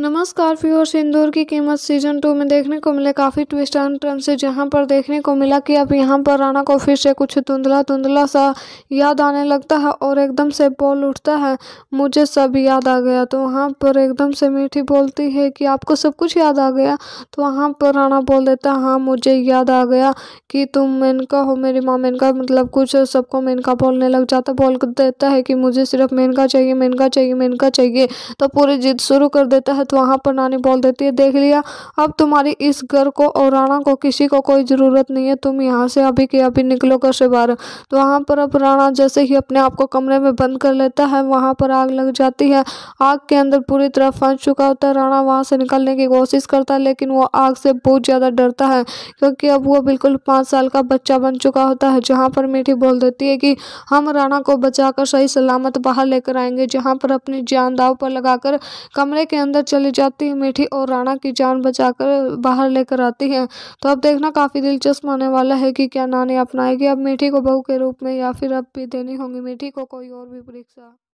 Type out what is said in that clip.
नमस्कार प्योर सिंदूर की कीमत सीजन टू में देखने को मिले काफ़ी ट्विस्ट एंड टर्न से जहां पर देखने को मिला कि अब यहां पर राणा को फिर से कुछ धुंधला धुंधला सा याद आने लगता है और एकदम से बोल उठता है मुझे सब याद आ गया तो वहां पर एकदम से मीठी बोलती है कि आपको सब कुछ याद आ गया तो वहाँ पर राणा बोल देता है हाँ मुझे याद आ गया कि तुम मेनका हो मेरी माँ मेनका मतलब कुछ सबको मेनका बोलने लग जाता बोल देता है कि मुझे सिर्फ मेनका चाहिए मेनका चाहिए मेनका चाहिए तो पूरी जिद शुरू कर देता है औरत वहाँ पर नानी बोल देती है देख लिया अब तुम्हारी इस घर को और राणा को किसी को कोई ज़रूरत नहीं है तुम यहाँ से अभी के अभी निकलो घर से बाहर तो वहाँ पर अब राणा जैसे ही अपने आप को कमरे में बंद कर लेता है वहाँ पर आग लग जाती है आग के अंदर पूरी तरह फंस चुका होता है राणा वहाँ से निकलने की कोशिश करता है लेकिन वो आग से बहुत ज़्यादा डरता है क्योंकि अब वो बिल्कुल पाँच साल का बच्चा बन चुका होता है जहाँ पर मीठी बोल देती है कि हम राणा को बचाकर सही सलामत बाहर लेकर आएंगे जहाँ पर अपनी जान दाव पर लगाकर कमरे के अंदर चले जाती है मीठी और राणा की जान बचाकर बाहर लेकर आती है तो अब देखना काफ़ी दिलचस्प होने वाला है कि क्या नानी अपनाएगी अब मीठी को बहू के रूप में या फिर अब भी देनी होगी मीठी को कोई और भी परीक्षा